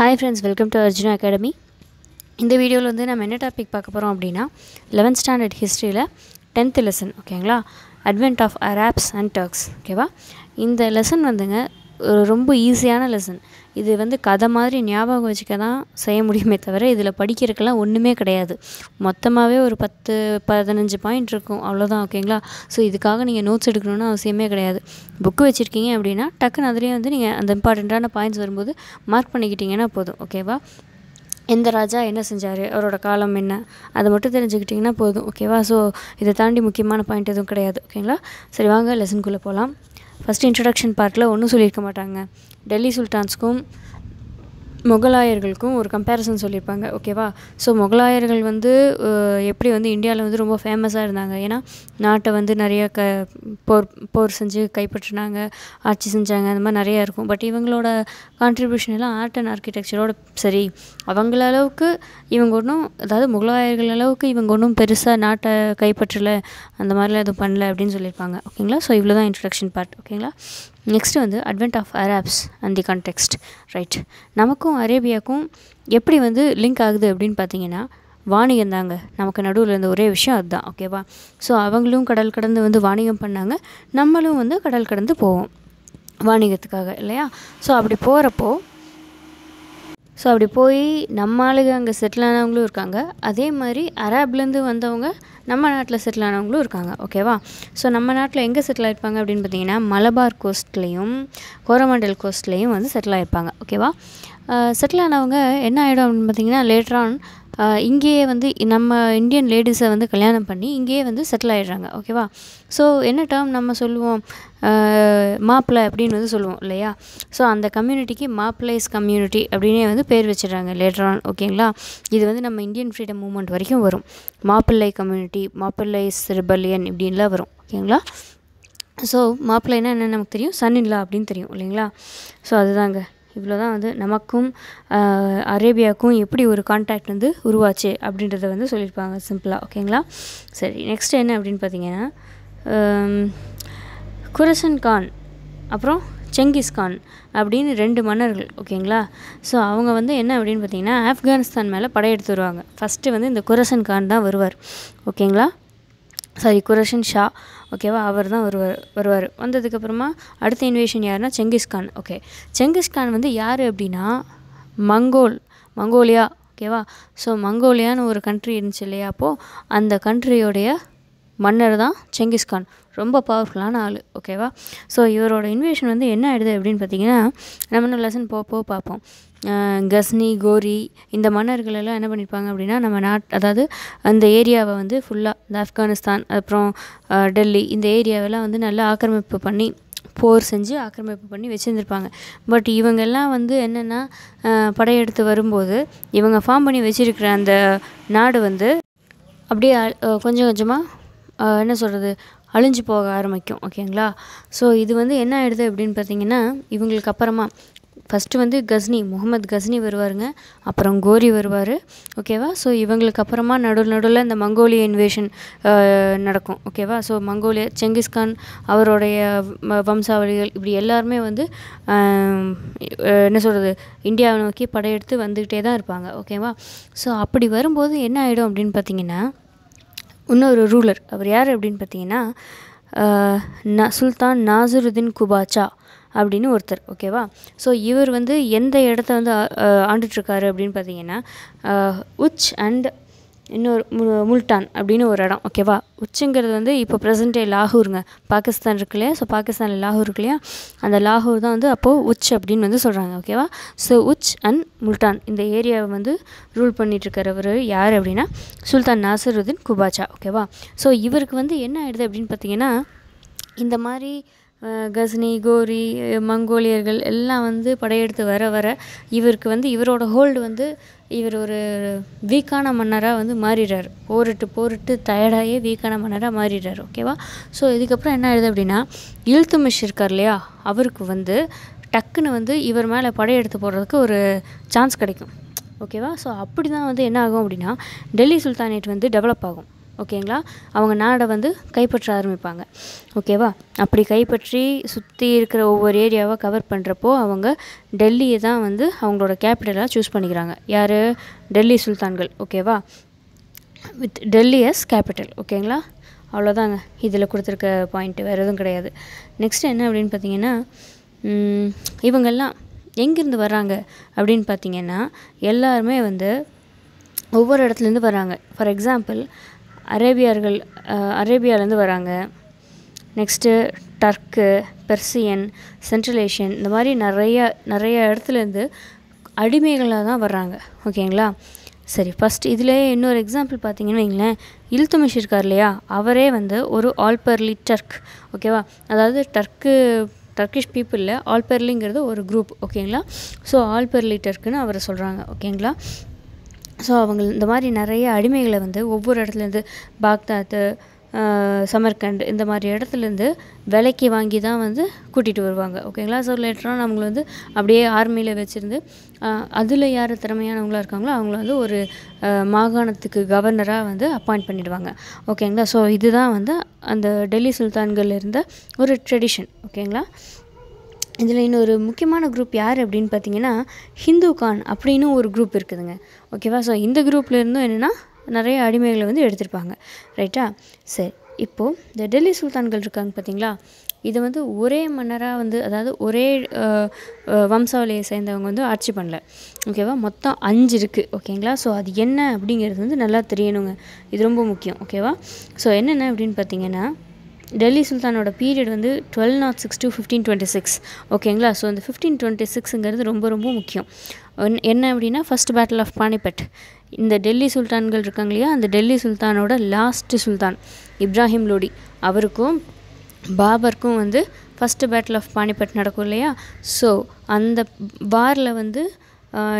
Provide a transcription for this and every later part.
hi friends welcome to Arjuna academy இந்த வீடியோவில் வந்து நம்ம என்ன டாபிக் பார்க்க போகிறோம் அப்படின்னா லெவன்த் ஸ்டாண்டர்ட் ஹிஸ்ட்ரியில் டென்த்து லெசன் ஓகேங்களா advent of Arabs and Turks ஓகேவா இந்த லெசன் வந்துங்க ரொம்ப ஈஸியான லெசன் இது வந்து கதை மாதிரி ஞாபகம் வச்சுக்க தான் செய்ய முடியுமே தவிர இதில் படிக்கிறதுக்கெல்லாம் ஒன்றுமே கிடையாது மொத்தமாகவே ஒரு பத்து பதினஞ்சு பாயிண்ட் இருக்கும் அவ்வளோதான் ஓகேங்களா ஸோ இதுக்காக நீங்கள் நோட்ஸ் எடுக்கணும்னு அவசியமே கிடையாது புக்கு வச்சுருக்கீங்க அப்படின்னா டக்குன்னு அதுலேயே வந்து நீங்கள் அந்த இம்பார்ட்டண்ட்டான பாயிண்ட்ஸ் வரும்போது மார்க் பண்ணிக்கிட்டிங்கன்னா போதும் ஓகேவா எந்த ராஜா என்ன செஞ்சார் அவரோட காலம் என்ன அதை மட்டும் தெரிஞ்சுக்கிட்டிங்கன்னா போதும் ஓகேவா ஸோ இதை தாண்டி முக்கியமான பாயிண்ட் எதுவும் கிடையாது ஓகேங்களா சரி வாங்க லெசனுக்குள்ளே போகலாம் ஃபஸ்ட்டு இன்ட்ரடக்ஷன் பார்ட்டில் ஒன்றும் சொல்லியிருக்க மாட்டாங்க டெல்லி சுல்தான்ஸ்க்கும் முகலாயர்களுக்கும் ஒரு கம்பேரிசன் சொல்லியிருப்பாங்க ஓகேவா ஸோ முகலாயர்கள் வந்து எப்படி வந்து இந்தியாவில் வந்து ரொம்ப ஃபேமஸாக இருந்தாங்க ஏன்னா நாட்டை வந்து நிறைய க போர் போர் செஞ்சு கைப்பற்றினாங்க ஆட்சி செஞ்சாங்க அந்த மாதிரி நிறையா இருக்கும் பட் இவங்களோட கான்ட்ரிபியூஷன் எல்லாம் ஆர்ட் அண்ட் ஆர்கிடெக்சரோட சரி அவங்கள அளவுக்கு இவங்க ஒன்றும் அதாவது முகலாயர்கள் அளவுக்கு இவங்க ஒன்றும் பெருசாக நாட்டை கைப்பற்றலை அந்த மாதிரிலாம் எதுவும் பண்ணல அப்படின்னு சொல்லியிருப்பாங்க ஓகேங்களா ஸோ இவ்வளோ தான் இன்ட்ரடக்ஷன் பார்ட் ஓகேங்களா நெக்ஸ்ட்டு வந்து advent of Arabs and the context right நமக்கும் அரேபியாவுக்கும் எப்படி வந்து லிங்க் ஆகுது அப்படின்னு பார்த்தீங்கன்னா வாணிகம் தாங்க நமக்கு நடுவில் இருந்த ஒரே விஷயம் அதுதான் ஓகேவா ஸோ அவங்களும் கடல் கடந்து வந்து வாணிகம் பண்ணாங்க நம்மளும் வந்து கடல் கடந்து போவோம் வாணிகத்துக்காக இல்லையா ஸோ அப்படி போகிறப்போ ஸோ அப்படி போய் நம்ம அங்கே செட்டில் ஆனவங்களும் இருக்காங்க அதே மாதிரி அரேப்லேருந்து வந்தவங்க நம்ம நாட்டில் செட்டில் ஆனவங்களும் இருக்காங்க ஓகேவா ஸோ நம்ம நாட்டில் எங்கே செட்டில் ஆகிருப்பாங்க அப்படின்னு பார்த்தீங்கன்னா மலபார் கோஸ்ட்லேயும் கோரமண்டல் கோஸ்ட்லேயும் வந்து செட்டில் ஆகிருப்பாங்க ஓகேவா செட்டில் ஆனவங்க என்ன ஆகிடும் அப்படின்னு பார்த்தீங்கன்னா லேட்டர் ஆன் இங்கேயே வந்து நம்ம இந்தியன் லேடிஸை வந்து கல்யாணம் பண்ணி இங்கேயே வந்து செட்டில் ஆகிடுறாங்க ஓகேவா ஸோ என்ன டேர்ம் நம்ம சொல்லுவோம் மாப்பிள்ளை அப்படின்னு வந்து சொல்லுவோம் இல்லையா ஸோ அந்த கம்யூனிட்டிக்கு மாப்பிளைஸ் கம்யூனிட்டி அப்படின்னே வந்து பேர் வச்சிடுறாங்க லேட்ரான் ஓகேங்களா இது வந்து நம்ம இந்தியன் ஃப்ரீடம் மூமெண்ட் வரைக்கும் வரும் மாப்பிள்ளை கம்யூனிட்டி மாப்பிள்ளைஸ் ரிபல்லியன் இப்படின்லாம் வரும் ஓகேங்களா ஸோ மாப்பிள்ளைனா என்ன நமக்கு தெரியும் சன் சன்னின்லா அப்படின்னு தெரியும் இல்லைங்களா ஸோ அதுதாங்க இவ்வளோ தான் வந்து நமக்கும் அரேபியாவுக்கும் எப்படி ஒரு கான்டாக்ட் வந்து உருவாச்சு அப்படின்றத வந்து சொல்லியிருப்பாங்க சிம்பிளாக ஓகேங்களா சரி நெக்ஸ்ட் என்ன அப்படின்னு பார்த்தீங்கன்னா குரசன் கான் அப்புறம் செங்கிஸ் கான் அப்படின்னு ரெண்டு மன்னர்கள் ஓகேங்களா ஸோ அவங்க வந்து என்ன அப்படின்னு பார்த்தீங்கன்னா ஆப்கானிஸ்தான் மேலே படையெடுத்து வருவாங்க ஃபஸ்ட்டு வந்து இந்த குரசன் கான் தான் வருவார் ஓகேங்களா சாரி குரஷன் ஷா ஓகேவா அவர் தான் வருவார் வருவார் வந்ததுக்கப்புறமா அடுத்த இன்வேஷன் யாருன்னா செங்கிஸ்கான் ஓகே செங்கிஸ்கான் வந்து யார் அப்படின்னா மங்கோல் மங்கோலியா ஓகேவா ஸோ மங்கோலியான்னு ஒரு கண்ட்ரி இருந்துச்சு இல்லையா அப்போது அந்த கண்ட்ரியோடைய மன்னர் தான் செங்கிஸ்கான் ரொம்ப பவர்ஃபுல்லான ஆள் ஓகேவா ஸோ இவரோட இன்வேஷன் வந்து என்ன ஆயிடுது அப்படின்னு பார்த்தீங்கன்னா நம்ம இன்னும் லெசன் போக போக பார்ப்போம் கஸ்னி கோரி இந்த மன்னர்கள் எல்லாம் என்ன பண்ணியிருப்பாங்க அப்படின்னா நம்ம நாட் அதாவது அந்த ஏரியாவை வந்து ஃபுல்லாக இந்த ஆப்கானிஸ்தான் அப்புறம் டெல்லி இந்த ஏரியாவெல்லாம் வந்து நல்லா ஆக்கிரமிப்பு பண்ணி போர் செஞ்சு ஆக்கிரமிப்பு பண்ணி வச்சுருந்துருப்பாங்க பட் இவங்கெல்லாம் வந்து என்னென்னா படையெடுத்து வரும்போது இவங்க ஃபார்ம் பண்ணி வச்சுருக்கிற அந்த நாடு வந்து அப்படியே கொஞ்சம் கொஞ்சமாக என்ன சொல்கிறது அழிஞ்சு போக ஆரம்பிக்கும் ஓகேங்களா ஸோ இது வந்து என்ன ஆகிடுது அப்படின்னு பார்த்தீங்கன்னா இவங்களுக்கு அப்புறமா ஃபஸ்ட்டு வந்து கஸ்னி முகமது கஸ்னி வருவாருங்க அப்புறம் கோரி வருவார் ஓகேவா ஸோ இவங்களுக்கு அப்புறமா நடுவில் நடுவில் இந்த மங்கோலிய இன்வேஷன் நடக்கும் ஓகேவா ஸோ மங்கோலிய செங்கிஸ்கான் அவருடைய வம்சாவளிகள் இப்படி எல்லாருமே வந்து என்ன சொல்கிறது இந்தியாவை நோக்கி படையெடுத்து வந்துக்கிட்டே தான் இருப்பாங்க ஓகேவா ஸோ அப்படி வரும்போது என்ன ஆகிடும் அப்படின்னு பார்த்தீங்கன்னா இன்னொரு ரூலர் அவர் யார் அப்படின்னு பார்த்தீங்கன்னா ந சுல்தான் நாசருதீன் குபாச்சா அப்படின்னு ஒருத்தர் ஓகேவா ஸோ இவர் வந்து எந்த இடத்த வந்து ஆண்டுட்ருக்காரு அப்படின்னு பார்த்தீங்கன்னா உச் அண்ட் இன்னொரு மு முல்டான் அப்படின்னு ஒரு இடம் ஓகேவா உச்சிங்கிறது வந்து இப்போ ப்ரெசன்ட் டே லாகூருங்க பாகிஸ்தான் இருக்கு இல்லையா ஸோ பாகிஸ்தானில் லாகூர் இருக்கு இல்லையா அந்த லாகூர் தான் வந்து அப்போது உச் அப்படின்னு வந்து சொல்கிறாங்க ஓகேவா ஸோ உச் அண்ட் முல்டான் இந்த ஏரியாவை வந்து ரூல் பண்ணிகிட்ருக்கிறவர் யார் அப்படின்னா சுல்தான் நாசருதீன் குபாச்சா ஓகேவா ஸோ இவருக்கு வந்து என்ன ஆயிடுது அப்படின்னு பார்த்தீங்கன்னா இந்த மாதிரி கஸ்னி கோரி மங்கோலியர்கள் எல்லாம் வந்து படையெடுத்து வர வர இவருக்கு வந்து இவரோட ஹோல்டு வந்து இவர் ஒரு வீக்கான மன்னராக வந்து மாறிடுறார் போரிட்டு போரிட்டு டயர்டாகவே வீக்கான மன்னராக மாறிடுறார் ஓகேவா ஸோ இதுக்கப்புறம் என்ன ஆயிடுது அப்படின்னா இழுத்து இருக்கார் இல்லையா அவருக்கு வந்து டக்குன்னு வந்து இவர் மேலே படையெடுத்து போடுறதுக்கு ஒரு சான்ஸ் கிடைக்கும் ஓகேவா ஸோ அப்படி தான் வந்து என்ன ஆகும் அப்படின்னா டெல்லி சுல்தானேட் வந்து டெவலப் ஆகும் ஓகேங்களா அவங்க நாடை வந்து கைப்பற்ற ஆரம்பிப்பாங்க ஓகேவா அப்படி கைப்பற்றி சுற்றி இருக்கிற ஒவ்வொரு ஏரியாவாக கவர் பண்ணுறப்போ அவங்க டெல்லியை தான் வந்து அவங்களோட கேபிட்டலாக சூஸ் பண்ணிக்கிறாங்க யார் டெல்லி சுல்தான்கள் ஓகேவா வித் டெல்லி எஸ் கேபிட்டல் ஓகேங்களா அவ்வளோதாங்க இதில் கொடுத்துருக்க பாயிண்ட்டு வேறு எதுவும் கிடையாது நெக்ஸ்ட் என்ன அப்படின்னு பார்த்தீங்கன்னா இவங்கெல்லாம் எங்கேருந்து வர்றாங்க அப்படின்னு பார்த்தீங்கன்னா எல்லாருமே வந்து ஒவ்வொரு இடத்துலேருந்து வராங்க ஃபார் எக்ஸாம்பிள் அரேபியர்கள் அரேபியாலேருந்து வராங்க next Turk Persian Central Asian இந்த மாதிரி நிறைய நிறைய இடத்துலேருந்து அடிமைகளாக தான் வர்றாங்க ஓகேங்களா சரி ஃபஸ்ட் இதிலே இன்னொரு எக்ஸாம்பிள் பார்த்தீங்கன்னு வைங்களேன் இல்துமிஷ் இருக்கார் இல்லையா அவரே வந்து ஒரு ஆல்பர்லி டர்க் ஓகேவா அதாவது டர்க்கு டர்க்கிஷ் பீப்புளில் ஆல்பெர்லிங்கிறது ஒரு குரூப் ஓகேங்களா ஸோ ஆல்பெர்லி டர்க்குன்னு அவரை சொல்கிறாங்க ஓகேங்களா ஸோ அவங்க இந்த மாதிரி நிறைய அடிமைகளை வந்து ஒவ்வொரு இடத்துலேருந்து பாக்தாத்து சமர்கண்ட் இந்த மாதிரி இடத்துலேருந்து விலைக்கு வாங்கி தான் வந்து கூட்டிகிட்டு வருவாங்க ஓகேங்களா ஸோ லேட்டராக நம்மளை வந்து அப்படியே ஆர்மியில் வச்சுருந்து அதில் யார் திறமையானவங்களாக இருக்காங்களோ அவங்கள வந்து ஒரு மாகாணத்துக்கு கவர்னராக வந்து அப்பாயிண்ட் பண்ணிவிடுவாங்க ஓகேங்களா ஸோ இதுதான் வந்து அந்த டெல்லி சுல்தான்கள் இருந்த ஒரு ட்ரெடிஷன் ஓகேங்களா இதில் இன்னொரு முக்கியமான குரூப் யார் அப்படின்னு பார்த்தீங்கன்னா ஹிந்து கான் அப்படின்னு ஒரு குரூப் இருக்குதுங்க ஓகேவா ஸோ இந்த குரூப்பில் இருந்தும் என்னென்னா நிறைய அடிமைகளை வந்து எடுத்திருப்பாங்க ரைட்டா சரி இப்போது இந்த டெல்லி சுல்தான்கள் இருக்காங்க பார்த்தீங்களா இதை வந்து ஒரே மன்னராக வந்து அதாவது ஒரே வம்சாவளியை சேர்ந்தவங்க வந்து ஆட்சி பண்ணல ஓகேவா மொத்தம் அஞ்சு இருக்குது ஓகேங்களா ஸோ அது என்ன அப்படிங்கிறது வந்து நல்லா தெரியணுங்க இது ரொம்ப முக்கியம் ஓகேவா ஸோ என்னென்ன அப்படின்னு பார்த்தீங்கன்னா டெல்லி சுல்தானோட பீரியட் வந்து twelve naught six to fifteen twenty six ஓகேங்களா ஸோ அந்த ஃபிஃப்டீன் டுவெண்ட்டி சிக்ஸுங்கிறது ரொம்ப ரொம்ப முக்கியம் என்ன அப்படின்னா ஃபஸ்ட் பேட்டில் ஆஃப் பானிபட் இந்த டெல்லி சுல்தான்கள் இருக்காங்க இல்லையா அந்த டெல்லி சுல்தானோட லாஸ்ட்டு சுல்தான் இப்ராஹிம் லோடி அவருக்கும் பாபருக்கும் வந்து ஃபஸ்ட்டு பேட்டில் ஆஃப் பானிபட் நடக்கும் இல்லையா ஸோ அந்த வாரில் வந்து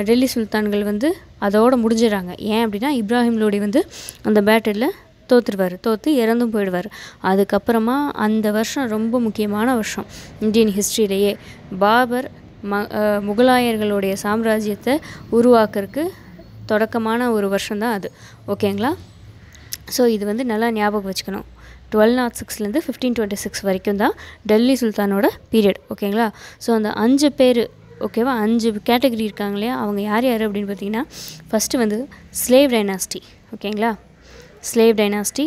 டெல்லி சுல்தான்கள் வந்து அதோடு முடிஞ்சிடறாங்க ஏன் அப்படின்னா இப்ராஹிம் லோடி வந்து அந்த பேட்டில் தோற்றுடுவார் தோற்று இறந்தும் போயிடுவார் அதுக்கப்புறமா அந்த வருஷம் ரொம்ப முக்கியமான வருஷம் இந்தியன் ஹிஸ்ட்ரியிலேயே பாபர் ம முகலாயர்களுடைய சாம்ராஜ்யத்தை உருவாக்குறதுக்கு தொடக்கமான ஒரு வருஷம்தான் அது ஓகேங்களா ஸோ இது வந்து நல்லா ஞாபகம் வச்சுக்கணும் டுவெல் நாட் சிக்ஸ்லேருந்து ஃபிஃப்டீன் டுவெண்ட்டி சிக்ஸ் வரைக்கும் தான் டெல்லி சுல்தானோட பீரியட் ஓகேங்களா ஸோ அந்த அஞ்சு பேர் ஓகேவா அஞ்சு கேட்டகரி இருக்காங்க இல்லையா அவங்க யார் யார் அப்படின்னு பார்த்தீங்கன்னா ஃபஸ்ட்டு வந்து ஸ்லேவ் டைனாஸ்டி ஓகேங்களா slave dynasty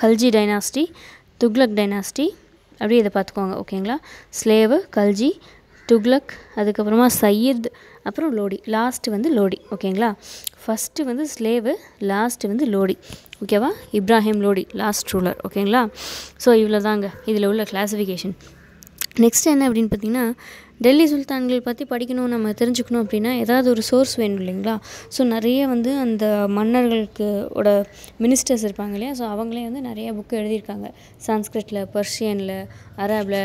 Khalji dynasty Tughlaq dynasty அப்படியே இதை பார்த்துக்கோங்க ஓகேங்களா ஸ்லேவு கல்ஜி துக்லக் அதுக்கப்புறமா சையத் அப்புறம் லோடி லாஸ்ட்டு வந்து லோடி ஓகேங்களா ஃபஸ்ட்டு வந்து ஸ்லேவு லாஸ்ட்டு வந்து லோடி ஓகேவா இப்ராஹிம் லோடி லாஸ்ட் ரூலர் ஓகேங்களா ஸோ இவ்வளோ தாங்க இதில் உள்ள கிளாஸிஃபிகேஷன் நெக்ஸ்ட் என்ன அப்படின்னு பார்த்தீங்கன்னா டெல்லி சுல்தான்கள் பற்றி படிக்கணும் நம்ம தெரிஞ்சுக்கணும் அப்படின்னா ஏதாவது ஒரு சோர்ஸ் வேணும் இல்லைங்களா ஸோ நிறைய வந்து அந்த மன்னர்களுக்கு ஓட மினிஸ்டர்ஸ் இருப்பாங்க இல்லையா ஸோ அவங்களே வந்து நிறைய புக்கு எழுதியிருக்காங்க சான்ஸ்கிரிட்டில் பர்ஷியனில் அராபில்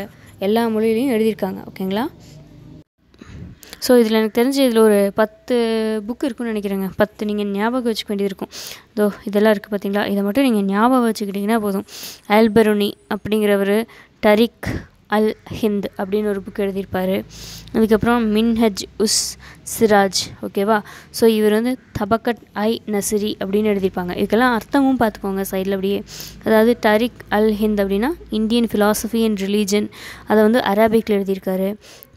எல்லா மொழியிலையும் எழுதியிருக்காங்க ஓகேங்களா ஸோ இதில் எனக்கு தெரிஞ்சு இதில் ஒரு பத்து புக் இருக்குன்னு நினைக்கிறேங்க பத்து நீங்கள் ஞாபகம் வச்சுக்க வேண்டியது இருக்கும் தோ இதெல்லாம் இருக்குது பார்த்தீங்களா இதை மட்டும் நீங்கள் ஞாபகம் வச்சுக்கிட்டிங்கன்னா போதும் ஆல்பருனி அப்படிங்கிறவர் டரிக் அல் ஹிந்த் அப்படின்னு ஒரு புக் எழுதியிருப்பார் அதுக்கப்புறம் மின்ஹஜ் உஸ் சிராஜ் ஓகேவா ஸோ இவர் வந்து தபக்கட் ஐ நசிரி அப்படின்னு எழுதியிருப்பாங்க இதுக்கெல்லாம் அர்த்தமும் பார்த்துக்கோங்க சைடில் அப்படியே அதாவது டரிக் அல் ஹிந்த் அப்படின்னா இந்தியன் ஃபிலாசபி அண்ட் ரிலீஜன் அதை வந்து அராபிக்கில் எழுதியிருக்காரு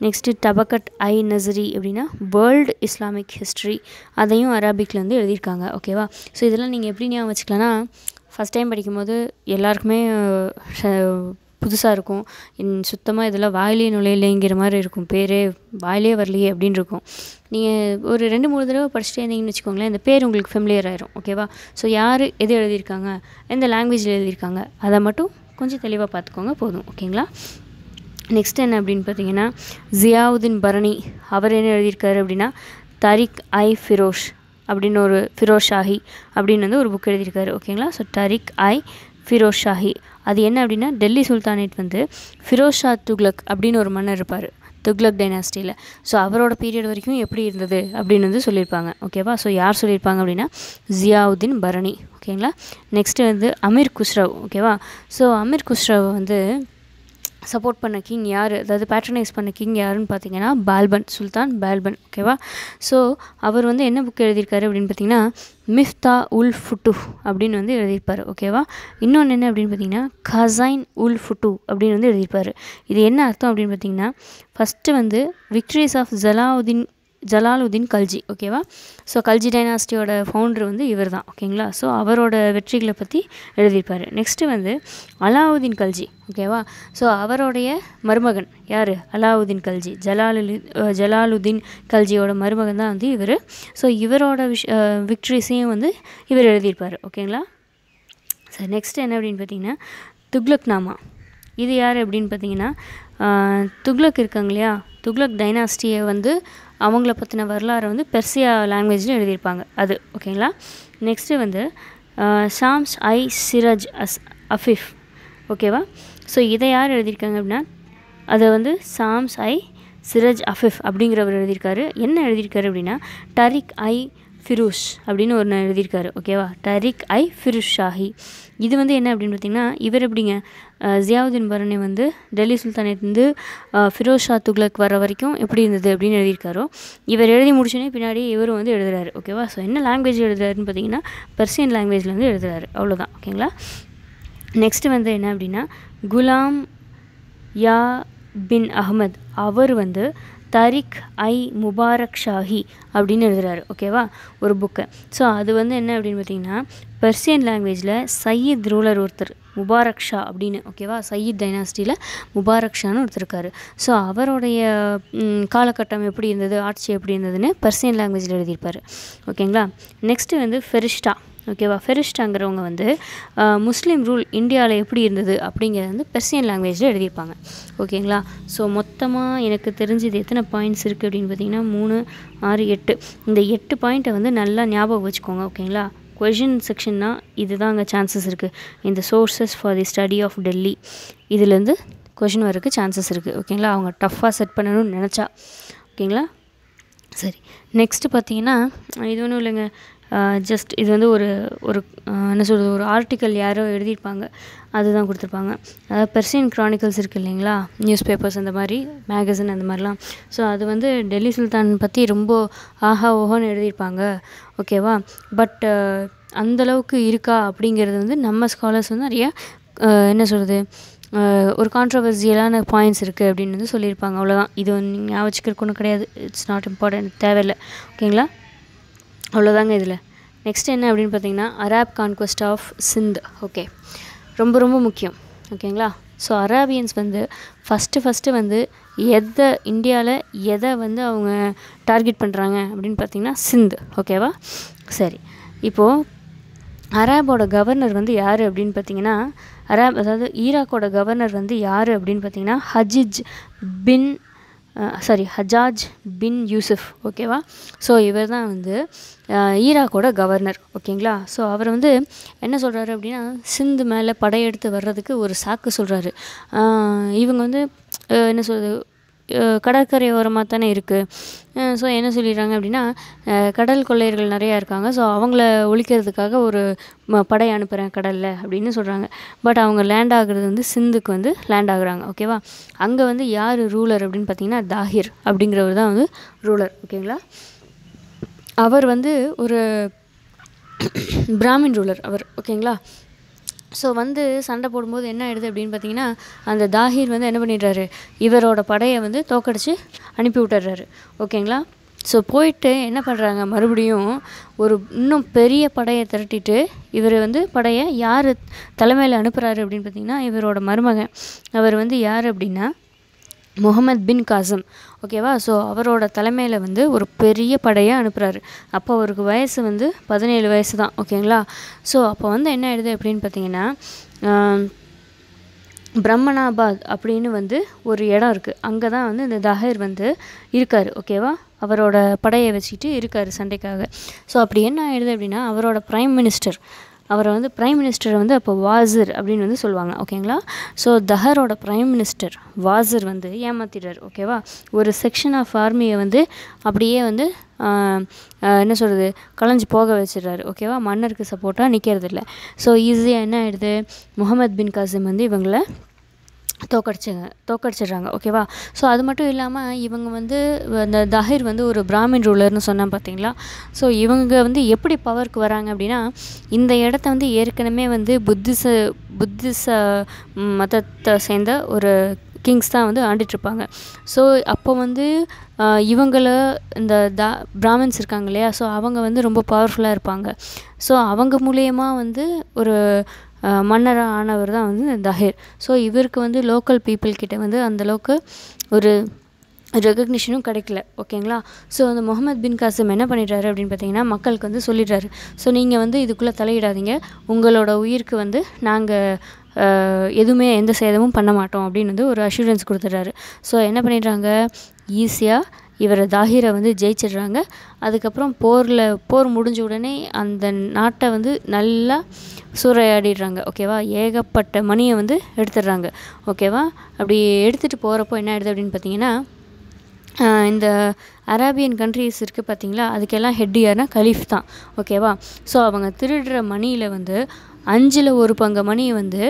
நெக்ஸ்ட்டு தபக்கட் ஐ நசிரி அப்படின்னா வேர்ல்டு இஸ்லாமிக் ஹிஸ்ட்ரி அதையும் அரபிக்கில் வந்து எழுதியிருக்காங்க ஓகேவா ஸோ இதெல்லாம் நீங்கள் எப்படி ஞாபகம் வச்சுக்கலாம்னா ஃபஸ்ட் டைம் படிக்கும்போது எல்லாருக்குமே புதுசாக இருக்கும் சுத்தமாக இதெல்லாம் வாயிலே நுழையிலேங்கிற மாதிரி இருக்கும் பேரே வாயிலே வரலையே அப்படின்னு இருக்கும் நீங்கள் ஒரு ரெண்டு மூணு தடவை படிச்சுட்டே இருந்தீங்கன்னு வச்சுக்கோங்களேன் இந்த பேர் உங்களுக்கு ஃபெமிலியர் ஆயிரும் ஓகேவா ஸோ யார் எது எழுதியிருக்காங்க எந்த லாங்குவேஜில் எழுதியிருக்காங்க அதை மட்டும் கொஞ்சம் தெளிவாக பார்த்துக்கோங்க போதும் ஓகேங்களா நெக்ஸ்ட் என்ன அப்படின்னு பார்த்தீங்கன்னா ஜியாவுதீன் பரணி அவர் என்ன எழுதியிருக்காரு அப்படின்னா தரிக் ஐ ஃபிரோஷ் அப்படின்னு ஒரு ஃபிரோஷ் ஷாஹி அப்படின்னு வந்து ஒரு புக் எழுதியிருக்காரு ஓகேங்களா ஸோ தரிக் ஐ ஃபிரோஸ் ஷாஹி அது என்ன அப்படின்னா டெல்லி சுல்தானேட் வந்து ஃபிரோஸ் ஷா துக்லக் அப்படின்னு ஒரு மன்னர் இருப்பார் துக்லக் டைனாஸ்டியில் ஸோ அவரோட பீரியட் வரைக்கும் எப்படி இருந்தது அப்படின்னு வந்து சொல்லியிருப்பாங்க ஓகேவா ஸோ யார் சொல்லியிருப்பாங்க அப்படின்னா ஜியாவுதீன் பரணி ஓகேங்களா நெக்ஸ்ட்டு வந்து அமீர் குஸ்ரவ் ஓகேவா ஸோ அமீர் குஸ்ரவ் வந்து சப்போர்ட் பண்ண கிங் யார் அதாவது பேட்ரனைஸ் பண்ண கிங் யாருன்னு பார்த்தீங்கன்னா பால்பன் சுல்தான் பால்பன் ஓகேவா ஸோ அவர் வந்து என்ன புக் எழுதியிருக்காரு அப்படின்னு பார்த்தீங்கன்னா மிஃப்தா உல் ஃபுட்டு அப்படின்னு வந்து எழுதியிருப்பார் ஓகேவா இன்னொன்று என்ன அப்படின்னு பார்த்தீங்கன்னா கசைன் உல் ஃபுட்டு அப்படின்னு வந்து எழுதியிருப்பார் இது என்ன அர்த்தம் அப்படின்னு பார்த்தீங்கன்னா ஃபஸ்ட்டு வந்து விக்ட்ரிஸ் ஆஃப் ஜலாவுதீன் ஜலாலுதீன் கல்ஜி ஓகேவா ஸோ கல்ஜி டைனாஸ்டியோட ஃபவுண்டர் வந்து இவர் தான் ஓகேங்களா ஸோ அவரோட வெற்றிகளை பற்றி எழுதியிருப்பார் நெக்ஸ்ட்டு வந்து அலாவுதீன் கல்ஜி ஓகேவா ஸோ அவருடைய மருமகன் யார் அலாவுதீன் கல்ஜி ஜலாலு ஜலாலுதீன் கல்ஜியோட மருமகன் தான் வந்து இவர் ஸோ இவரோட விஷ் விக்ட்ரிஸையும் வந்து இவர் எழுதியிருப்பார் ஓகேங்களா ஸோ நெக்ஸ்ட் என்ன அப்படின்னு பார்த்தீங்கன்னா துக்லக்னாமா இது யார் அப்படின்னு பார்த்தீங்கன்னா துக்ளக் இருக்காங்க இல்லையா துக்ளக் டைனாஸ்டியை வந்து அவங்கள பற்றின வரலாறு வந்து பெர்சியா லாங்குவேஜில் எழுதியிருப்பாங்க அது ஓகேங்களா நெக்ஸ்ட்டு வந்து ஷாம்ஸ் ஐ சிராஜ் அஸ் அஃபிஃப் ஓகேவா ஸோ இதை யார் எழுதியிருக்காங்க அப்படின்னா அதை வந்து சாம்ஸ் ஐ சிரஜ் அஃபிஃப் அப்படிங்கிறவர் எழுதியிருக்காரு என்ன எழுதியிருக்காரு அப்படின்னா டரிக் ஐ ஃபிரூஷ் அப்படின்னு ஒரு எழுதியிருக்காரு ஓகேவா டரிக் ஐ ஃபிரூஷ் ஷாஹி இது வந்து என்ன அப்படின்னு பார்த்தீங்கன்னா இவர் எப்படிங்க ஜியாவுதீன் பரணி வந்து டெல்லி சுல்தானேட்லேருந்து ஃபிரோஷ் ஷா துக்லக் வர வரைக்கும் எப்படி இருந்தது அப்படின்னு எழுதியிருக்காரோ இவர் எழுதி முடிச்சோன்னே பின்னாடி இவரும் வந்து எழுதுறாரு ஓகேவா ஸோ என்ன லாங்குவேஜ் எழுதுறாருன்னு பார்த்தீங்கன்னா பர்சியன் லாங்குவேஜில் வந்து எழுதுறாரு அவ்வளோதான் ஓகேங்களா நெக்ஸ்ட்டு வந்து என்ன அப்படின்னா குலாம் யா பின் அகமது அவர் வந்து தாரிக் ஐ முபாரக் ஷாஹி அப்படின்னு எழுதுறாரு ஓகேவா ஒரு புக்கை ஸோ அது வந்து என்ன அப்படின்னு பார்த்தீங்கன்னா பெர்சியன் லாங்குவேஜில் சையீத் ரூலர் ஒருத்தர் முபாரக் ஷா அப்படின்னு ஓகேவா சையீத் டைனாசிட்டியில் முபாரக் ஷான்னு ஒருத்தர் இருக்கார் ஸோ அவருடைய காலகட்டம் எப்படி இருந்தது ஆட்சி எப்படி இருந்ததுன்னு பெர்சியன் லாங்குவேஜில் எழுதியிருப்பார் ஓகேங்களா நெக்ஸ்ட்டு வந்து ஃபெரிஷ்டா ஓகேவா ஃபெரிஸ்டாங்கிறவங்க வந்து முஸ்லீம் ரூல் இந்தியாவில் எப்படி இருந்தது அப்படிங்கிறத வந்து பெர்சியன் லாங்குவேஜில் எழுதியிருப்பாங்க ஓகேங்களா ஸோ மொத்தமாக எனக்கு தெரிஞ்சது எத்தனை பாயிண்ட்ஸ் இருக்குது அப்படின்னு பார்த்தீங்கன்னா மூணு ஆறு எட்டு இந்த எட்டு பாயிண்ட்டை வந்து நல்லா ஞாபகம் வச்சுக்கோங்க ஓகேங்களா கொஷின் செக்ஷன்னா இதுதாங்க சான்சஸ் இருக்குது இந்த sources for the study of Delhi இதுலேருந்து கொஷின் வரக்கு சான்சஸ் இருக்குது ஓகேங்களா அவங்க டஃப்பாக செட் பண்ணணும்னு நினச்சா ஓகேங்களா சரி நெக்ஸ்ட்டு பார்த்தீங்கன்னா இது ஒன்றும் இல்லைங்க ஜஸ்ட் இது வந்து ஒரு ஒரு என்ன சொல்கிறது ஒரு ஆர்டிக்கல் யாரோ எழுதியிருப்பாங்க அதுதான் கொடுத்துருப்பாங்க அதாவது பெர்சியன் க்ரானிக்கல்ஸ் இருக்குது இல்லைங்களா நியூஸ் பேப்பர்ஸ் அந்த மாதிரி மேகசின் அந்த மாதிரிலாம் ஸோ அது வந்து டெல்லி சுல்தான் பற்றி ரொம்ப ஆஹா ஓஹோன்னு எழுதியிருப்பாங்க ஓகேவா பட் அந்தளவுக்கு இருக்கா அப்படிங்கிறது வந்து நம்ம ஸ்காலர்ஸ் வந்து நிறைய என்ன சொல்கிறது ஒரு கான்ட்ரவர்சியலான பாயிண்ட்ஸ் இருக்குது அப்படின்னு வந்து சொல்லியிருப்பாங்க அவ்வளோதான் இது ஒன்று ஞாபகம் கிடையாது இட்ஸ் நாட் இம்பார்ட்டன்ட் தேவையில்லை ஓகேங்களா அவ்வளோதாங்க இதில் நெக்ஸ்ட் என்ன அப்படின்னு பார்த்தீங்கன்னா Arab conquest of Sindh okay ரொம்ப ரொம்ப முக்கியம் ஓகேங்களா ஸோ அராபியன்ஸ் வந்து ஃபஸ்ட்டு ஃபஸ்ட்டு வந்து எதை இந்தியாவில் எதை வந்து அவங்க டார்கெட் பண்ணுறாங்க அப்படின்னு பார்த்தீங்கன்னா சிந்து ஓகேவா சரி இப்போது அராபோட கவர்னர் வந்து யார் அப்படின்னு பார்த்தீங்கன்னா அராப் அதாவது ஈராக்கோட கவர்னர் வந்து யார் அப்படின்னு பார்த்தீங்கன்னா Hajij bin sorry Hajjaj bin Yusuf ஓகேவா ஸோ இவர் தான் வந்து ஈராக்கோட கவர்னர் ஓகேங்களா ஸோ அவர் வந்து என்ன சொல்கிறாரு அப்படின்னா சிந்து மேலே படையெடுத்து வர்றதுக்கு ஒரு சாக்கு சொல்கிறாரு இவங்க வந்து என்ன சொல்கிறது கடற்கரையோரமாக தானே இருக்குது ஸோ என்ன சொல்லிடுறாங்க அப்படின்னா கடல் கொள்ளையர்கள் நிறையா இருக்காங்க ஸோ அவங்கள ஒழிக்கிறதுக்காக ஒரு படை அனுப்புகிறேன் கடலில் அப்படின்னு சொல்கிறாங்க பட் அவங்க லேண்ட் ஆகுறது வந்து சிந்துக்கு வந்து லேண்ட் ஆகுறாங்க ஓகேவா அங்கே வந்து யார் ரூலர் அப்படின்னு பார்த்தீங்கன்னா தாஹிர் அப்படிங்கிறவர் தான் வந்து ரூலர் ஓகேங்களா அவர் வந்து ஒரு பிராமின் ரூலர் அவர் ஓகேங்களா ஸோ வந்து சண்டை போடும்போது என்ன ஆயிடுது அப்படின்னு பார்த்தீங்கன்னா அந்த தாஹிர் வந்து என்ன பண்ணிடுறாரு இவரோட படையை வந்து தோக்கடிச்சு அனுப்பி விட்டுறாரு ஓகேங்களா ஸோ போயிட்டு என்ன பண்ணுறாங்க மறுபடியும் ஒரு இன்னும் பெரிய படையை திரட்டிட்டு இவர் வந்து படையை யார் தலைமையில் அனுப்புகிறாரு அப்படின்னு பார்த்தீங்கன்னா இவரோட மருமகன் அவர் வந்து யார் அப்படின்னா முகமது பின் காசம் ஓகேவா ஸோ அவரோட தலைமையில் வந்து ஒரு பெரிய படையை அனுப்புகிறாரு அப்போ அவருக்கு வயசு வந்து பதினேழு வயசு தான் ஓகேங்களா ஸோ அப்போ வந்து என்ன ஆயிடுது அப்படின்னு பார்த்தீங்கன்னா பிரம்மனாபாத் அப்படின்னு வந்து ஒரு இடம் இருக்குது அங்கே தான் வந்து இந்த தஹிர் வந்து இருக்கார் ஓகேவா அவரோட படையை வச்சுக்கிட்டு இருக்கார் சண்டைக்காக ஸோ அப்படி என்ன ஆயிடுது அப்படின்னா அவரோட ப்ரைம் மினிஸ்டர் அவரை வந்து ப்ரைம் மினிஸ்டர் வந்து அப்போ வாசர் அப்படின்னு வந்து சொல்லுவாங்க ஓகேங்களா ஸோ தஹரோட ப்ரைம் மினிஸ்டர் வாசர் வந்து ஏமாத்திடுறார் ஓகேவா ஒரு செக்ஷன் ஆஃப் ஆர்மியை வந்து அப்படியே வந்து என்ன சொல்கிறது களைஞ்சி போக வச்சிடுறாரு ஓகேவா மன்னருக்கு சப்போர்ட்டாக நிற்கிறதில்ல ஸோ ஈஸியாக என்ன ஆகிடுது முகமது பின் காசிம் வந்து இவங்களை தோக்கடிச்சுங்க தோக்கடிச்சிடுறாங்க ஓகேவா ஸோ அது மட்டும் இல்லாமல் இவங்க வந்து இந்த தஹிர் வந்து ஒரு பிராமின் ரூலர்னு சொன்னால் பார்த்தீங்களா ஸோ இவங்க வந்து எப்படி பவருக்கு வராங்க அப்படின்னா இந்த இடத்த வந்து ஏற்கனவே வந்து புத்திச புத்திச மதத்தை சேர்ந்த ஒரு கிங்ஸ் தான் வந்து ஆண்டிட்ருப்பாங்க ஸோ அப்போ வந்து இவங்களை இந்த தா பிராமின்ஸ் இருக்காங்க இல்லையா ஸோ அவங்க வந்து ரொம்ப பவர்ஃபுல்லாக இருப்பாங்க ஸோ அவங்க மூலயமா வந்து ஒரு மன்னராக ஆனவர் தான் வந்து தஹிர் ஸோ இவருக்கு வந்து லோக்கல் பீப்புள்கிட்ட வந்து அந்தளவுக்கு ஒரு ரெகக்னிஷனும் கிடைக்கல ஓகேங்களா ஸோ அந்த முகமது பின் காசிம் என்ன பண்ணிடுறாரு அப்படின்னு பார்த்தீங்கன்னா மக்களுக்கு வந்து சொல்லிடுறாரு ஸோ நீங்கள் வந்து இதுக்குள்ளே தலையிடாதீங்க உங்களோட உயிருக்கு வந்து நாங்கள் எதுவுமே எந்த சேதமும் பண்ண மாட்டோம் அப்படின்னு வந்து ஒரு அஷூரன்ஸ் கொடுத்துட்றாரு ஸோ என்ன பண்ணிடுறாங்க ஈஸியாக இவர் தாஹிரை வந்து ஜெயிச்சிடுறாங்க அதுக்கப்புறம் போரில் போர் முடிஞ்ச உடனே அந்த நாட்டை வந்து நல்லா சூறையாடிடுறாங்க ஓகேவா ஏகப்பட்ட மணியை வந்து எடுத்துடுறாங்க ஓகேவா அப்படி எடுத்துகிட்டு போகிறப்போ என்ன ஆயிடுது அப்படின்னு பார்த்தீங்கன்னா இந்த அராபியன் கண்ட்ரிஸ் இருக்குது பார்த்தீங்களா அதுக்கெல்லாம் ஹெட் கலீஃப் தான் ஓகேவா ஸோ அவங்க திருடுற மணியில் வந்து அஞ்சில் ஒரு பங்கு மணி வந்து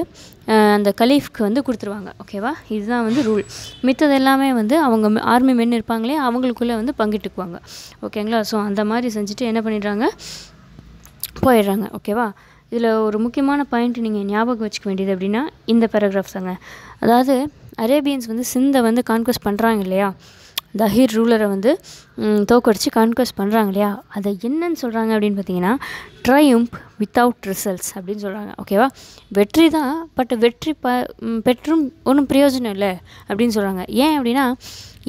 அந்த கலீஃப்க்கு வந்து கொடுத்துருவாங்க ஓகேவா இதுதான் வந்து ரூல் மித்தது எல்லாமே வந்து அவங்க ஆர்மி மென் இருப்பாங்களே அவங்களுக்குள்ளே வந்து பங்கிட்டுக்குவாங்க ஓகேங்களா ஸோ அந்த மாதிரி செஞ்சுட்டு என்ன பண்ணிடுறாங்க போயிடுறாங்க ஓகேவா இதில் ஒரு முக்கியமான பாயிண்ட் நீங்கள் ஞாபகம் வச்சுக்க வேண்டியது அப்படின்னா இந்த பேராகிராஃப் தாங்க அதாவது அரேபியன்ஸ் வந்து சிந்தை வந்து கான்கொஸ்ட் பண்ணுறாங்க இல்லையா தஹீர் ரூலரை வந்து தோக்கடிச்சு கான்கஸ் பண்ணுறாங்க இல்லையா அதை என்னன்னு சொல்கிறாங்க அப்படின்னு பார்த்தீங்கன்னா ட்ரையும்ப் வித்தவுட் ரிசல்ட்ஸ் அப்படின்னு சொல்கிறாங்க ஓகேவா வெற்றி தான் பட் வெற்றி ப பெற்றும் ஒன்றும் பிரயோஜனம் இல்லை அப்படின்னு சொல்கிறாங்க ஏன் அப்படின்னா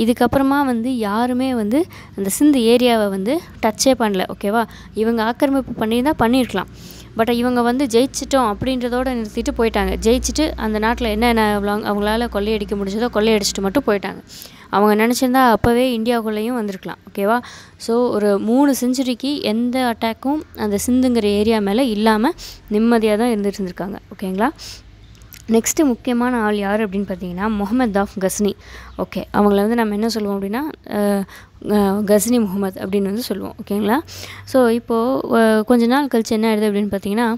இதுக்கப்புறமா வந்து யாருமே வந்து அந்த சிந்து ஏரியாவை வந்து டச்சே பண்ணல ஓகேவா இவங்க ஆக்கிரமிப்பு பண்ணியிருந்தால் பண்ணியிருக்கலாம் பட் இவங்க வந்து ஜெயிச்சிட்டோம் அப்படின்றதோடு நிறுத்திட்டு போயிட்டாங்க ஜெயிச்சுட்டு அந்த நாட்டில் என்னென்ன அவங்களால கொள்ளையடிக்க முடிஞ்சதோ கொள்ளையடிச்சிட்டு மட்டும் போயிட்டாங்க அவங்க நினச்சிருந்தா அப்போவே இந்தியாவுக்குள்ளேயும் வந்திருக்கலாம் ஓகேவா ஸோ ஒரு மூணு செஞ்சுரிக்கு எந்த அட்டாக்கும் அந்த சிந்துங்கிற ஏரியா மேலே இல்லாமல் நிம்மதியாக தான் இருந்துட்டு இருந்திருக்காங்க ஓகேங்களா நெக்ஸ்ட்டு முக்கியமான ஆள் யார் அப்படின்னு பார்த்தீங்கன்னா முகமது தாஃப் கஸ்னி ஓகே அவங்கள வந்து நம்ம என்ன சொல்லுவோம் அப்படின்னா கஸ்னி முகமது அப்படின்னு வந்து சொல்லுவோம் ஓகேங்களா ஸோ இப்போது கொஞ்ச நாள் கழிச்சு என்ன ஆயிடுது அப்படின்னு பார்த்தீங்கன்னா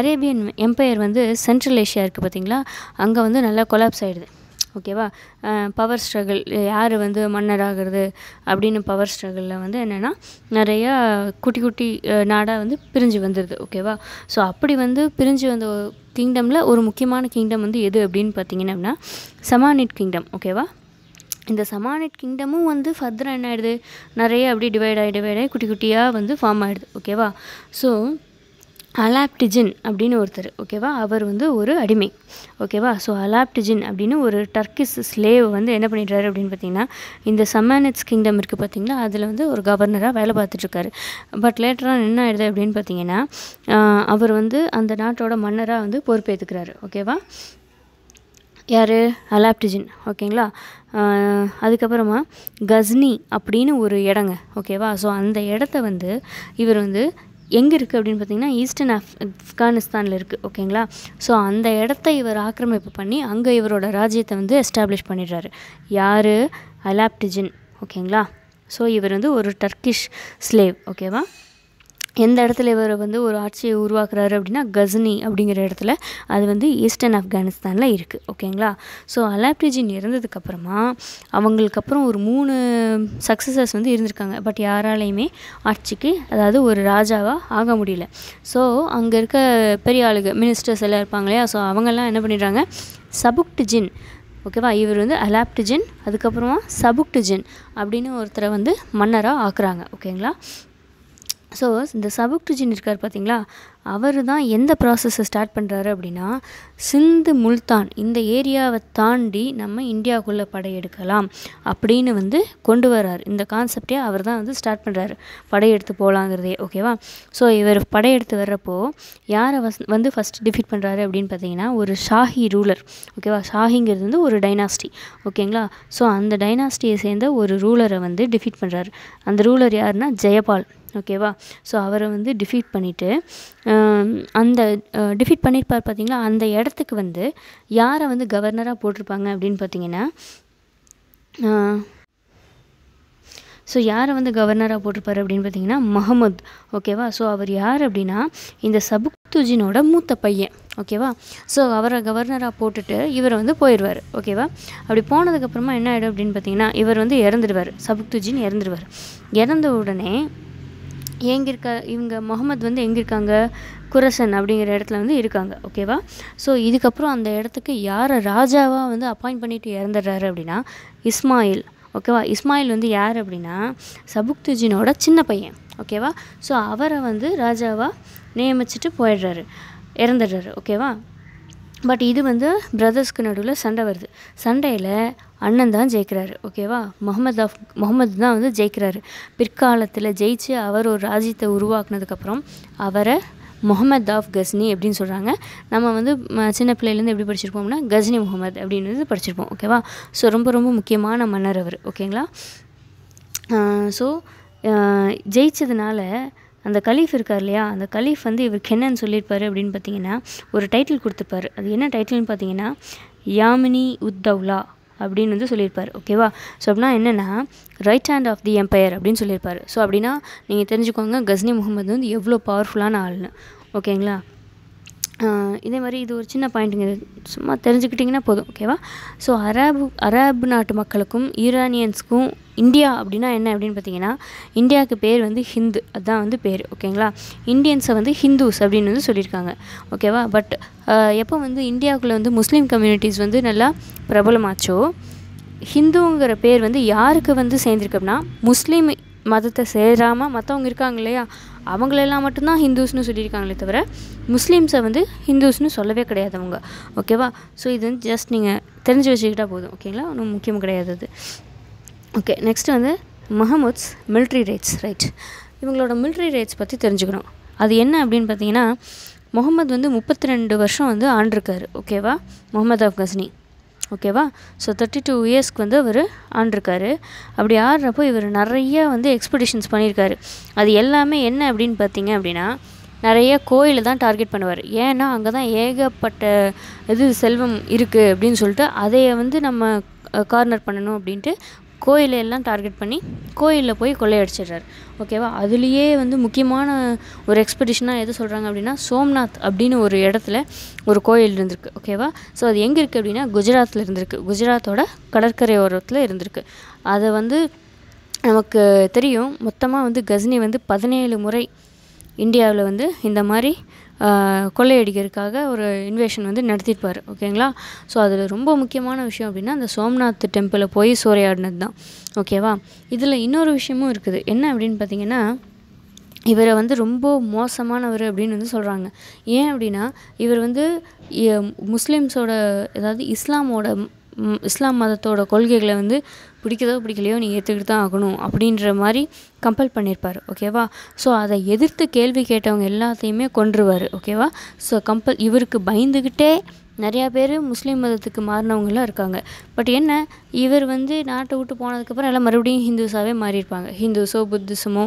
அரேபியன் எம்பையர் வந்து சென்ட்ரல் ஏஷியா இருக்குது பார்த்தீங்களா அங்கே வந்து நல்லா கொலாப்ஸ் ஆகிடுது ஓகேவா பவர் ஸ்ட்ரகிள் யார் வந்து மன்னர் ஆகிறது அப்படின்னு பவர் ஸ்ட்ரகிளில் வந்து என்னென்னா நிறையா குட்டி குட்டி நாடாக வந்து பிரிஞ்சு வந்துடுது ஓகேவா ஸோ அப்படி வந்து பிரிஞ்சு வந்த கிங்டமில் ஒரு முக்கியமான கிங்டம் வந்து எது அப்படின்னு பார்த்தீங்கன்னா சமானிட் கிங்டம் ஓகேவா இந்த சமானிட் கிங்டமும் வந்து ஃபர்தராக என்ன ஆகிடுது நிறைய அப்படி டிவைட் ஆகி டிவைட் ஆகி குட்டி குட்டியாக வந்து ஃபார்ம் ஆகிடுது ஓகேவா ஸோ அலாப்டிஜின் அப்படின்னு ஒருத்தர் ஓகேவா அவர் வந்து ஒரு அடிமை ஓகேவா ஸோ அலாப்டிஜின் அப்படின்னு ஒரு டர்க்கிஸ் ஸ்லேவ் வந்து என்ன பண்ணிடுறாரு அப்படின்னு பார்த்தீங்கன்னா இந்த சமானட்ஸ் கிங்டம் இருக்குது பார்த்தீங்களா அதில் வந்து ஒரு கவர்னராக வேலை பார்த்துட்ருக்காரு பட் லேட்டராக என்ன ஆயிடுது அப்படின்னு பார்த்தீங்கன்னா அவர் வந்து அந்த நாட்டோட மன்னராக வந்து பொறுப்பேற்றுக்கிறாரு ஓகேவா யார் அலாப்டிஜின் ஓகேங்களா அதுக்கப்புறமா கஸ்னி அப்படின்னு ஒரு இடங்க ஓகேவா ஸோ அந்த இடத்த வந்து இவர் வந்து எங்கே இருக்குது அப்படின்னு பார்த்தீங்கன்னா ஈஸ்டர்ன் ஆஃப் ஆப்கானிஸ்தானில் இருக்குது ஓகேங்களா ஸோ அந்த இடத்த இவர் ஆக்கிரமிப்பு பண்ணி அங்கே இவரோட ராஜ்யத்தை வந்து எஸ்டாப்ளிஷ் பண்ணிடுறாரு யார் அலாப்டிஜின் ஓகேங்களா ஸோ இவர் வந்து ஒரு டர்க்கிஷ் ஸ்லேவ் ஓகேவா எந்த இடத்துல இவர் வந்து ஒரு ஆட்சியை உருவாக்குறாரு அப்படின்னா கஸ்னி அப்படிங்கிற இடத்துல அது வந்து ஈஸ்டர்ன் ஆப்கானிஸ்தானில் இருக்குது ஓகேங்களா ஸோ அலாப்டிஜின் இறந்ததுக்கப்புறமா அவங்களுக்கு அப்புறம் ஒரு மூணு சக்ஸஸர்ஸ் வந்து இருந்திருக்காங்க பட் யாராலையுமே ஆட்சிக்கு அதாவது ஒரு ராஜாவாக ஆக முடியல ஸோ அங்கே இருக்க பெரிய ஆளுங்க மினிஸ்டர்ஸ் எல்லாம் இருப்பாங்க இல்லையா ஸோ அவங்கெல்லாம் என்ன பண்ணிடுறாங்க சபுக்டிஜின் ஓகேவா இவர் வந்து அலாப்டிஜின் அதுக்கப்புறமா சபுக்டிஜின் அப்படின்னு ஒருத்தரை வந்து மன்னராக ஆக்குறாங்க ஓகேங்களா ஸோ இந்த சபுக்டுஜின் இருக்கார் பார்த்தீங்களா அவர் தான் எந்த ப்ராசஸை ஸ்டார்ட் பண்ணுறாரு அப்படின்னா சிந்து முல்தான் இந்த ஏரியாவை தாண்டி நம்ம இந்தியாவுக்குள்ளே படையெடுக்கலாம் அப்படின்னு வந்து கொண்டு வர்றார் இந்த கான்செப்டே அவர் தான் வந்து ஸ்டார்ட் பண்ணுறாரு படையெடுத்து போகலாங்கிறதே ஓகேவா ஸோ இவர் படையெடுத்து வர்றப்போ யாரை வஸ் வந்து ஃபஸ்ட் டிஃபீட் பண்ணுறாரு அப்படின்னு பார்த்தீங்கன்னா ஒரு ஷாஹி ரூலர் ஓகேவா ஷாஹிங்கிறது வந்து ஒரு டைனாஸ்டி ஓகேங்களா ஸோ அந்த டைனாஸ்டியை சேர்ந்த ஒரு ரூலரை வந்து டிஃபீட் பண்ணுறாரு அந்த ரூலர் யாருன்னா ஜெயபால் ஓகேவா ஸோ அவரை வந்து டிஃபீட் பண்ணிவிட்டு அந்த டிஃபீட் பண்ணியிருப்பார் பார்த்தீங்களா அந்த இடத்துக்கு வந்து யாரை வந்து கவர்னராக போட்டிருப்பாங்க அப்படின்னு பார்த்தீங்கன்னா ஸோ யாரை வந்து கவர்னராக போட்டிருப்பார் அப்படின்னு பார்த்தீங்கன்னா மஹமத் ஓகேவா ஸோ அவர் யார் அப்படின்னா இந்த சபுக்துஜினோட மூத்த பையன் ஓகேவா ஸோ அவரை கவர்னராக போட்டுட்டு இவர் வந்து போயிடுவார் ஓகேவா அப்படி போனதுக்கப்புறமா என்ன ஆகிடும் அப்படின்னு பார்த்தீங்கன்னா இவர் வந்து இறந்துடுவார் சபுக்துஜின் இறந்துடுவார் இறந்த உடனே எங்கிருக்க இவங்க முகமது வந்து எங்கே இருக்காங்க குரசன் அப்படிங்கிற இடத்துல வந்து இருக்காங்க ஓகேவா ஸோ இதுக்கப்புறம் அந்த இடத்துக்கு யாரை ராஜாவாக வந்து அப்பாயிண்ட் பண்ணிட்டு இறந்துடுறாரு அப்படின்னா இஸ்மாயில் ஓகேவா இஸ்மாயில் வந்து யார் அப்படின்னா சபுக்துஜினோட சின்ன பையன் ஓகேவா ஸோ அவரை வந்து ராஜாவாக நியமிச்சுட்டு போயிடுறாரு இறந்துடுறாரு ஓகேவா பட் இது வந்து பிரதர்ஸ்க்கு நடுவில் சண்டை வருது சண்டையில் அண்ணன் தான் ஜெயிக்கிறாரு ஓகேவா முகமது ஆஃப் முகமது தான் வந்து ஜெயிக்கிறாரு பிற்காலத்தில் ஜெயிச்சு அவர் ஒரு ராஜ்யத்தை உருவாக்குனதுக்கப்புறம் அவரை முகமது ஆஃப் கஸ்னி அப்படின்னு சொல்கிறாங்க நம்ம வந்து சின்ன பிள்ளையிலேருந்து எப்படி படிச்சிருப்போம்னா கஸ்னி முகமது அப்படின்னு படிச்சிருப்போம் ஓகேவா ஸோ ரொம்ப ரொம்ப முக்கியமான மன்னர் அவர் ஓகேங்களா ஸோ ஜெயிச்சதுனால அந்த கலீஃப் இருக்கார் இல்லையா அந்த கலீஃப் வந்து இவருக்கு என்னன்னு சொல்லியிருப்பாரு அப்படின்னு பார்த்தீங்கன்னா ஒரு டைட்டில் கொடுத்துருப்பாரு அது என்ன டைட்டில்னு பார்த்தீங்கன்னா யாமினி உத்தவ்லா அப்படின்னு வந்து சொல்லியிருப்பார் ஓகேவா ஸோ அப்படின்னா என்னென்னா right hand of the empire அப்படின்னு சொல்லியிருப்பார் ஸோ அப்படின்னா நீங்கள் தெரிஞ்சுக்கோங்க கஸ்னி முகமது வந்து எவ்வளோ பவர்ஃபுல்லான ஆள்னு ஓகேங்களா இதே மாதிரி இது ஒரு சின்ன பாயிண்ட்டுங்க சும்மா தெரிஞ்சுக்கிட்டிங்கன்னா போதும் ஓகேவா ஸோ அராபு அரபு நாட்டு மக்களுக்கும் ஈரானியன்ஸுக்கும் இந்தியா அப்படின்னா என்ன அப்படின்னு பார்த்தீங்கன்னா இந்தியாவுக்கு பேர் வந்து ஹிந்து அதுதான் வந்து பேர் ஓகேங்களா இந்தியன்ஸை வந்து ஹிந்துஸ் அப்படின்னு வந்து சொல்லியிருக்காங்க ஓகேவா பட் எப்போ வந்து இந்தியாவுக்குள்ளே வந்து முஸ்லீம் கம்யூனிட்டிஸ் வந்து நல்லா பிரபலமாச்சோ ஹிந்துங்கிற பேர் வந்து யாருக்கு வந்து சேர்ந்துருக்குன்னா முஸ்லீம் மதத்தை சேராமல் மற்றவங்க இருக்காங்க இல்லையா அவங்களெல்லாம் மட்டும்தான் ஹிந்துஸ்னு சொல்லியிருக்காங்களே தவிர முஸ்லீம்ஸை வந்து ஹிந்துஸ்னு சொல்லவே கிடையாது அவங்க ஓகேவா ஸோ இது வந்து ஜஸ்ட் நீங்கள் தெரிஞ்சு வச்சுக்கிட்டால் போதும் ஓகேங்களா ஒன்றும் முக்கியம் கிடையாது அது ஓகே நெக்ஸ்ட்டு வந்து மஹமுத்ஸ் மில்ட்ரி ரைட்ஸ் ரைட் இவங்களோட மில்ட்ரி ரேட்ஸ் பற்றி தெரிஞ்சுக்கணும் அது என்ன அப்படின்னு பார்த்தீங்கன்னா முகமது வந்து முப்பத்தி ரெண்டு வருஷம் வந்து ஆண்டிருக்காரு ஓகேவா முகமது அஃப்கஸ்னி ஓகேவா ஸோ தேர்ட்டி டூ இயர்ஸ்க்கு வந்து அவர் ஆண்டிருக்காரு அப்படி ஆடுறப்போ இவர் நிறைய வந்து எக்ஸ்பெடிஷன்ஸ் பண்ணியிருக்காரு அது எல்லாமே என்ன அப்படின்னு பார்த்தீங்க அப்படின்னா நிறைய கோயிலை தான் டார்கெட் பண்ணுவார் ஏன்னா அங்கே தான் ஏகப்பட்ட இது செல்வம் இருக்குது அப்படின்னு சொல்லிட்டு அதையை வந்து நம்ம கார்னர் பண்ணணும் அப்படின்ட்டு கோயிலையெல்லாம் டார்கெட் பண்ணி கோயிலில் போய் கொள்ளையடிச்சிடுறாரு ஓகேவா அதுலேயே வந்து முக்கியமான ஒரு எக்ஸ்பெடிஷனாக எது சொல்கிறாங்க அப்படின்னா சோம்நாத் அப்படின்னு ஒரு இடத்துல ஒரு கோயில் இருந்திருக்கு ஓகேவா ஸோ அது எங்கே இருக்குது அப்படின்னா குஜராத்தில் இருந்திருக்கு குஜராத்தோட கடற்கரை ஓரத்தில் இருந்திருக்கு அதை வந்து நமக்கு தெரியும் மொத்தமாக வந்து கஸ்னி வந்து பதினேழு முறை இந்தியாவில் வந்து இந்த மாதிரி கொள்ளையடிக்கிறதுக்காக ஒரு இன்வேஷன் வந்து நடத்திருப்பார் ஓகேங்களா ஸோ அதில் ரொம்ப முக்கியமான விஷயம் அப்படின்னா அந்த சோம்நாத் டெம்பிளில் போய் சூறையாடினது தான் ஓகேவா இதில் இன்னொரு விஷயமும் இருக்குது என்ன அப்படின்னு பார்த்தீங்கன்னா இவரை வந்து ரொம்ப மோசமானவர் அப்படின்னு வந்து சொல்கிறாங்க ஏன் அப்படின்னா இவர் வந்து முஸ்லீம்ஸோட அதாவது இஸ்லாமோட இஸ்லாம் மதத்தோட கொள்கைகளை வந்து பிடிக்குதோ பிடிக்கலையோ நீ ஏற்றுக்கிட்டு தான் ஆகணும் அப்படின்ற மாதிரி கம்பல் பண்ணியிருப்பார் ஓகேவா ஸோ அதை எதிர்த்து கேள்வி கேட்டவங்க எல்லாத்தையுமே கொன்றுவார் ஓகேவா ஸோ கம்பல் இவருக்கு பயந்துக்கிட்டே நிறையா பேர் முஸ்லீம் மதத்துக்கு மாறினவங்களாம் இருக்காங்க பட் என்ன இவர் வந்து நாட்டை விட்டு போனதுக்கப்புறம் எல்லாம் மறுபடியும் ஹிந்துஸாகவே மாறியிருப்பாங்க ஹிந்துஸோ புத்திசமோ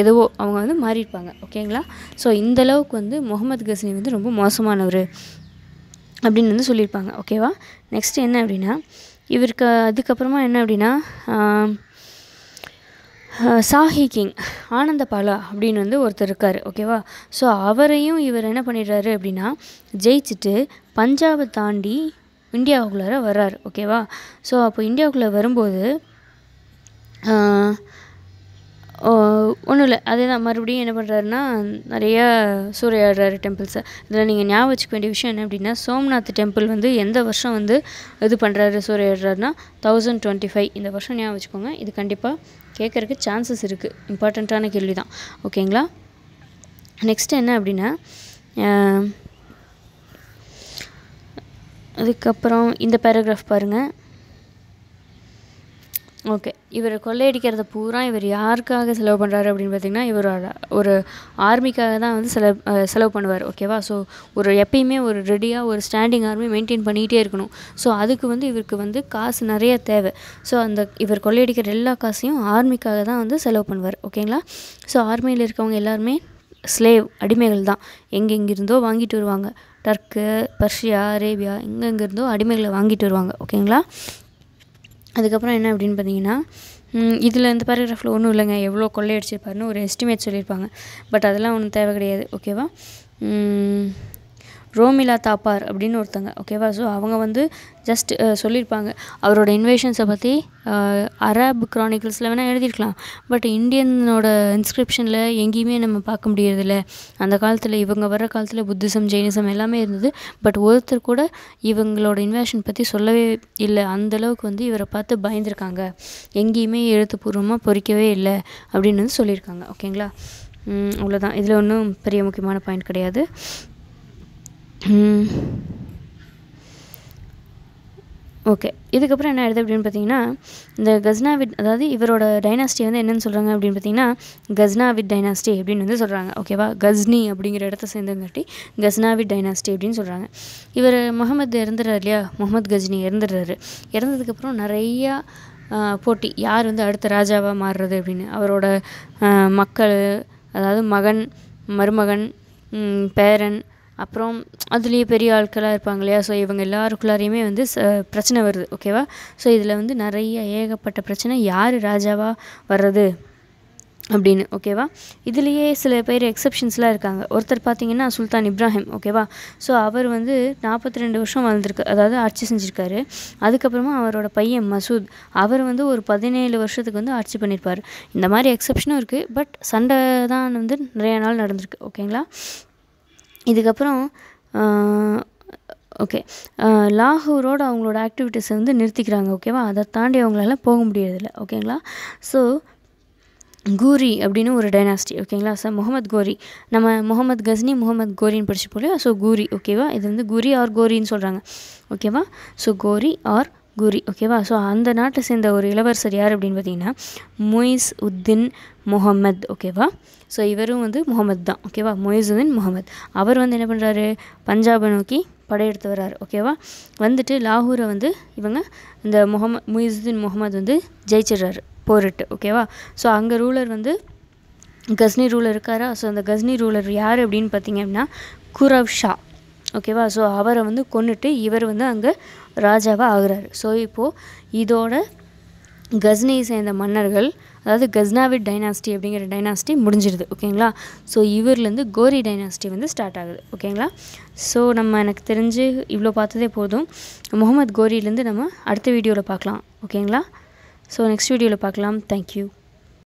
எதுவோ அவங்க வந்து மாறியிருப்பாங்க ஓகேங்களா ஸோ இந்தளவுக்கு வந்து முகமது கஸ்னி வந்து ரொம்ப மோசமானவர் அப்படின்னு வந்து சொல்லியிருப்பாங்க ஓகேவா நெக்ஸ்ட் என்ன அப்படின்னா இவருக்கு அதுக்கப்புறமா என்ன அப்படின்னா சாஹி கிங் ஆனந்தபாலா அப்படின்னு வந்து ஒருத்தர் இருக்கார் ஓகேவா ஸோ அவரையும் இவர் என்ன பண்ணிடுறாரு அப்படின்னா ஜெயிச்சுட்டு பஞ்சாபை தாண்டி இந்தியாவுக்குள்ளார வர்றார் ஓகேவா ஸோ அப்போ இந்தியாவுக்குள்ளே வரும்போது ஒன்றும் இல்லை அதே தான் மறுபடியும் என்ன பண்ணுறாருன்னா நிறையா சூறையாடுறாரு டெம்பிள்ஸை இதில் நீங்கள் ஞாபகம் வச்சுக்க வேண்டிய விஷயம் என்ன அப்படின்னா சோம்நாத் டெம்பிள் வந்து எந்த வருஷம் வந்து இது பண்ணுறாரு சூறையாடுறாருன்னா தௌசண்ட் டுவெண்ட்டி ஃபைவ் இந்த வருஷம் ஞாபகம் வச்சுக்கோங்க இது கண்டிப்பாக கேட்குறக்கு சான்சஸ் இருக்குது இம்பார்ட்டண்ட்டான கேள்வி தான் ஓகேங்களா நெக்ஸ்ட் என்ன அப்படின்னா அதுக்கப்புறம் இந்த பேராகிராஃப் பாருங்கள் ஓகே இவர் கொள்ளையடிக்கிறத பூரா இவர் யாருக்காக செலவு பண்ணுறாரு அப்படின்னு பார்த்தீங்கன்னா இவர் ஒரு ஆர்மிக்காக தான் வந்து செலவு செலவு பண்ணுவார் ஓகேவா ஸோ ஒரு எப்பயுமே ஒரு ரெடியாக ஒரு ஸ்டாண்டிங் ஆர்மி மெயின்டைன் பண்ணிகிட்டே இருக்கணும் ஸோ அதுக்கு வந்து இவருக்கு வந்து காசு நிறைய தேவை ஸோ அந்த இவர் கொள்ளையடிக்கிற எல்லா காசையும் ஆர்மிக்காக தான் வந்து செலவு பண்ணுவார் ஓகேங்களா ஸோ ஆர்மியில் இருக்கவங்க எல்லாருமே ஸ்லேவ் அடிமைகள் தான் எங்கெங்கிருந்தோ வாங்கிட்டு வருவாங்க டர்க்கு பர்ஷியா அரேபியா எங்கெங்கிருந்தோ அடிமைகளை வாங்கிட்டு வருவாங்க ஓகேங்களா அதுக்கப்புறம் என்ன அப்படின்னு பார்த்தீங்கன்னா இதில் இந்த பேராகிராஃபில் ஒன்றும் இல்லைங்க எவ்வளோ அடிச்சிருப்பாருன்னு ஒரு எஸ்டிமேட் சொல்லியிருப்பாங்க பட் அதெல்லாம் ஒன்றும் தேவை கிடையாது ஓகேவா ரோமிலா தாப்பார் அப்படின்னு ஒருத்தங்க ஓகேவா ஸோ அவங்க வந்து ஜஸ்ட் சொல்லியிருப்பாங்க அவரோட இன்வேஷன்ஸை பற்றி அரபு க்ரானிக்கல்ஸில் வேணால் எழுதியிருக்கலாம் பட் இந்தியனோட இன்ஸ்கிரிப்ஷனில் எங்கேயுமே நம்ம பார்க்க முடியறதில்ல அந்த காலத்தில் இவங்க வர காலத்தில் புத்திசம் ஜெயினிசம் எல்லாமே இருந்தது பட் ஒருத்தர் கூட இவங்களோட இன்வேஷன் பற்றி சொல்லவே இல்லை அந்தளவுக்கு வந்து இவரை பார்த்து பயந்துருக்காங்க எங்கேயுமே எழுத்துப்பூர்வமாக பொறிக்கவே இல்லை அப்படின்னு வந்து சொல்லியிருக்காங்க ஓகேங்களா அவ்வளோதான் இதில் ஒன்றும் பெரிய முக்கியமான பாயிண்ட் கிடையாது ஓகே இதுக்கப்புறம் என்ன ஆயிடுது அப்படின்னு பார்த்தீங்கன்னா இந்த கஸ்னாவிட் அதாவது இவரோட டைனாஸ்டி வந்து என்னென்னு சொல்கிறாங்க அப்படின்னு பார்த்தீங்கன்னா கஸ்னாவிட் டைனாஸ்டி அப்படின்னு வந்து சொல்கிறாங்க ஓகேவா கஸ்னி அப்படிங்கிற இடத்த சேர்ந்தங்காட்டி கஸ்னாவிட் டைனாஸ்டி அப்படின்னு சொல்கிறாங்க இவர் முகமது இறந்துடுறாரு இல்லையா முகமது கஜ்னி இறந்துடுறாரு இறந்ததுக்கப்புறம் நிறையா போட்டி யார் வந்து அடுத்த ராஜாவாக மாறுறது அப்படின்னு அவரோட மக்கள் அதாவது மகன் மருமகன் பேரன் அப்புறம் அதுலேயே பெரிய ஆட்களாக இருப்பாங்க இல்லையா ஸோ இவங்க எல்லாருக்குள்ளாரையுமே வந்து ச பிரச்சனை வருது ஓகேவா ஸோ இதில் வந்து நிறைய ஏகப்பட்ட பிரச்சனை யார் ராஜாவாக வர்றது அப்படின்னு ஓகேவா இதுலேயே சில பேர் எக்ஸப்ஷன்ஸ்லாம் இருக்காங்க ஒருத்தர் பார்த்தீங்கன்னா சுல்தான் இப்ராஹிம் ஓகேவா ஸோ அவர் வந்து நாற்பத்தி ரெண்டு வருஷம் வாழ்ந்திருக்கு அதாவது ஆட்சி செஞ்சுருக்காரு அதுக்கப்புறமா அவரோட பையன் மசூத் அவர் வந்து ஒரு பதினேழு வருஷத்துக்கு வந்து ஆட்சி பண்ணியிருப்பார் இந்த மாதிரி எக்ஸப்ஷனும் இருக்குது பட் சண்டை தான் வந்து நிறைய நாள் நடந்திருக்கு ஓகேங்களா இதுக்கப்புறம் ஓகே லாகூரோட அவங்களோட ஆக்டிவிட்டீஸை வந்து நிறுத்திக்கிறாங்க ஓகேவா அதை தாண்டி அவங்களால போக முடியறதில்ல ஓகேங்களா ஸோ கோரி அப்படின்னு ஒரு டைனாஸ்டி ஓகேங்களா சார் முகமது கோரி நம்ம முகமது கஸ்னி முகமது கோரின்னு படிச்சு போலியா ஸோ கோரி ஓகேவா இது வந்து கோரி ஆர் கோரின்னு சொல்கிறாங்க ஓகேவா ஸோ கோரி ஆர் குரி ஓகேவா ஸோ அந்த நாட்டை சேர்ந்த ஒரு இளவரசர் யார் அப்படின்னு பார்த்தீங்கன்னா மொய்ஸ் உத்தின் முகமது ஓகேவா ஸோ இவரும் வந்து முகமது தான் ஓகேவா மொய்சுதீன் முகமது அவர் வந்து என்ன பண்ணுறாரு பஞ்சாபை நோக்கி படையெடுத்து வர்றாரு ஓகேவா வந்துட்டு லாகூரை வந்து இவங்க இந்த முகமது மொய்சுதீன் முகமது வந்து ஜெயிச்சிடுறாரு போரிட்டு ஓகேவா ஸோ அங்கே ரூலர் வந்து கஸ்னி ரூலர் இருக்காரா ஸோ அந்த கஸ்னி ரூலர் யார் அப்படின்னு பார்த்தீங்க அப்படின்னா குரவ் ஷா ஓகேவா ஸோ அவரை வந்து கொண்டுட்டு இவர் வந்து அங்கே ராஜாவாக ஆகிறார் ஸோ இப்போது இதோட கஸ்னியை சேர்ந்த மன்னர்கள் அதாவது கஸ்னாவிட் டைனாஸ்டி அப்படிங்கிற டைனாஸ்டி முடிஞ்சிடுது ஓகேங்களா ஸோ இவர்லேருந்து கோரி டைனாஸ்டி வந்து ஸ்டார்ட் ஆகுது ஓகேங்களா ஸோ நம்ம எனக்கு தெரிஞ்சு இவ்வளோ பார்த்ததே போதும் முகமது கோரிலேருந்து நம்ம அடுத்த வீடியோவில் பார்க்கலாம் ஓகேங்களா ஸோ நெக்ஸ்ட் வீடியோவில் பார்க்கலாம் தேங்க்யூ